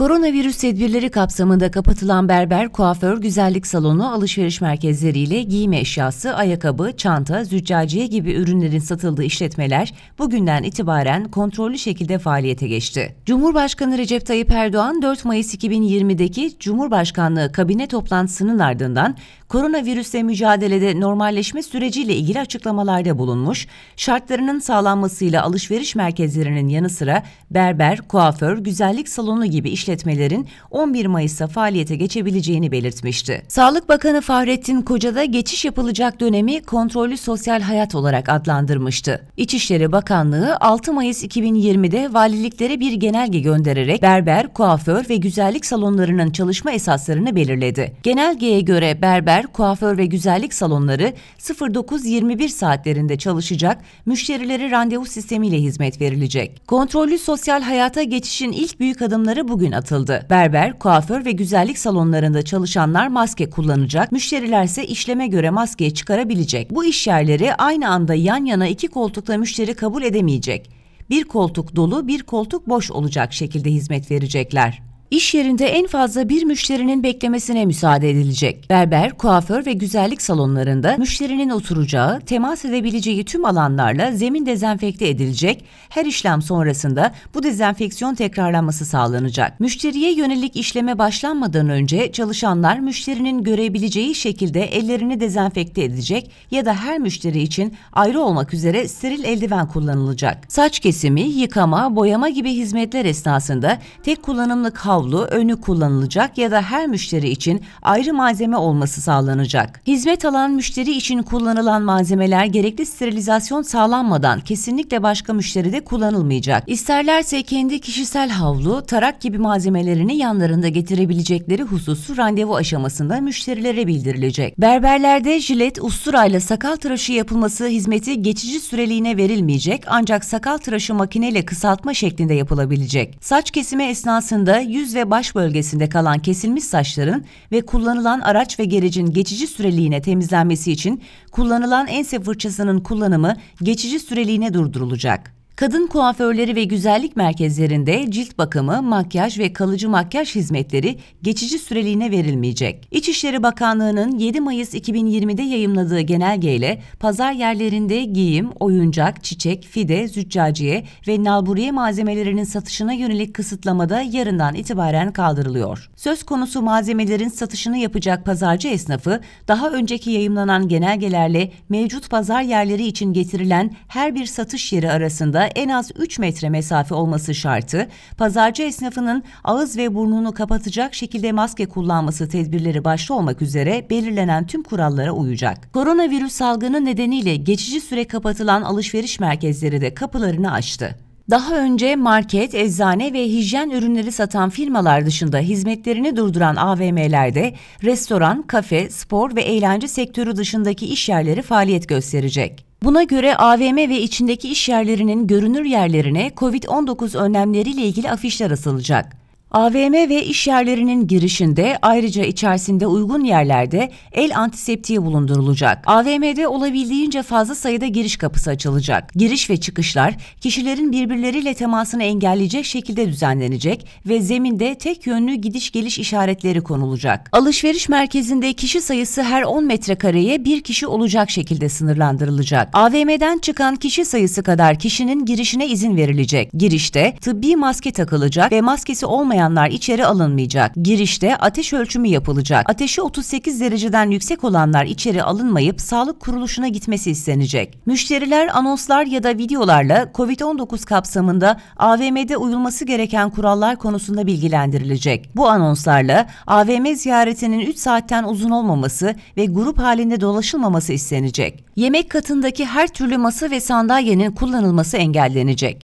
Koronavirüs tedbirleri kapsamında kapatılan berber, kuaför, güzellik salonu, alışveriş merkezleriyle giyim eşyası, ayakkabı, çanta, züccaciye gibi ürünlerin satıldığı işletmeler bugünden itibaren kontrollü şekilde faaliyete geçti. Cumhurbaşkanı Recep Tayyip Erdoğan 4 Mayıs 2020'deki Cumhurbaşkanlığı kabine toplantısının ardından koronavirüsle mücadelede normalleşme süreciyle ilgili açıklamalarda bulunmuş, şartlarının sağlanmasıyla alışveriş merkezlerinin yanı sıra berber, kuaför, güzellik salonu gibi işletmeler işletmelerin 11 Mayıs'ta faaliyete geçebileceğini belirtmişti. Sağlık Bakanı Fahrettin Koca da geçiş yapılacak dönemi kontrollü sosyal hayat olarak adlandırmıştı. İçişleri Bakanlığı 6 Mayıs 2020'de valiliklere bir genelge göndererek berber, kuaför ve güzellik salonlarının çalışma esaslarını belirledi. Genelgeye göre berber, kuaför ve güzellik salonları 09:21 saatlerinde çalışacak, müşterileri randevu sistemiyle hizmet verilecek. Kontrollü sosyal hayata geçişin ilk büyük adımları bugün atıldı. Berber, kuaför ve güzellik salonlarında çalışanlar maske kullanacak, müşterilerse işleme göre maskeyi çıkarabilecek. Bu işyerleri aynı anda yan yana iki koltukta müşteri kabul edemeyecek. Bir koltuk dolu, bir koltuk boş olacak şekilde hizmet verecekler iş yerinde en fazla bir müşterinin beklemesine müsaade edilecek. Berber, kuaför ve güzellik salonlarında müşterinin oturacağı, temas edebileceği tüm alanlarla zemin dezenfekte edilecek. Her işlem sonrasında bu dezenfeksiyon tekrarlanması sağlanacak. Müşteriye yönelik işleme başlanmadan önce çalışanlar müşterinin görebileceği şekilde ellerini dezenfekte edecek ya da her müşteri için ayrı olmak üzere steril eldiven kullanılacak. Saç kesimi, yıkama, boyama gibi hizmetler esnasında tek kullanımlık havlu havlu önü kullanılacak ya da her müşteri için ayrı malzeme olması sağlanacak. Hizmet alan müşteri için kullanılan malzemeler gerekli sterilizasyon sağlanmadan kesinlikle başka müşteride kullanılmayacak. İsterlerse kendi kişisel havlu, tarak gibi malzemelerini yanlarında getirebilecekleri hususu randevu aşamasında müşterilere bildirilecek. Berberlerde jilet, usturayla sakal tıraşı yapılması hizmeti geçici süreliğine verilmeyecek ancak sakal tıraşı makineyle kısaltma şeklinde yapılabilecek. Saç kesimi esnasında yüz yüz ve baş bölgesinde kalan kesilmiş saçların ve kullanılan araç ve gerecin geçici süreliğine temizlenmesi için kullanılan ense fırçasının kullanımı geçici süreliğine durdurulacak. Kadın kuaförleri ve güzellik merkezlerinde cilt bakımı, makyaj ve kalıcı makyaj hizmetleri geçici süreliğine verilmeyecek. İçişleri Bakanlığı'nın 7 Mayıs 2020'de yayımladığı genelgeyle pazar yerlerinde giyim, oyuncak, çiçek, fide, züccaciye ve nalburiye malzemelerinin satışına yönelik kısıtlama da yarından itibaren kaldırılıyor. Söz konusu malzemelerin satışını yapacak pazarcı esnafı daha önceki yayımlanan genelgelerle mevcut pazar yerleri için getirilen her bir satış yeri arasında en az 3 metre mesafe olması şartı, pazarcı esnafının ağız ve burnunu kapatacak şekilde maske kullanması tedbirleri başta olmak üzere belirlenen tüm kurallara uyacak. Koronavirüs salgını nedeniyle geçici süre kapatılan alışveriş merkezleri de kapılarını açtı. Daha önce market, eczane ve hijyen ürünleri satan firmalar dışında hizmetlerini durduran AVM'lerde restoran, kafe, spor ve eğlence sektörü dışındaki iş yerleri faaliyet gösterecek. Buna göre AVM ve içindeki iş yerlerinin görünür yerlerine COVID-19 önlemleriyle ilgili afişler asılacak. AVM ve iş yerlerinin girişinde ayrıca içerisinde uygun yerlerde el antiseptiği bulundurulacak. AVM'de olabildiğince fazla sayıda giriş kapısı açılacak. Giriş ve çıkışlar kişilerin birbirleriyle temasını engelleyecek şekilde düzenlenecek ve zeminde tek yönlü gidiş geliş işaretleri konulacak. Alışveriş merkezinde kişi sayısı her 10 metrekareye bir kişi olacak şekilde sınırlandırılacak. AVM'den çıkan kişi sayısı kadar kişinin girişine izin verilecek. Girişte tıbbi maske takılacak ve maskesi olmayan olmayanlar içeri alınmayacak. Girişte ateş ölçümü yapılacak. Ateşi 38 dereceden yüksek olanlar içeri alınmayıp sağlık kuruluşuna gitmesi istenecek. Müşteriler anonslar ya da videolarla COVID-19 kapsamında AVM'de uyulması gereken kurallar konusunda bilgilendirilecek. Bu anonslarla AVM ziyaretinin 3 saatten uzun olmaması ve grup halinde dolaşılmaması istenecek. Yemek katındaki her türlü masa ve sandalyenin kullanılması engellenecek.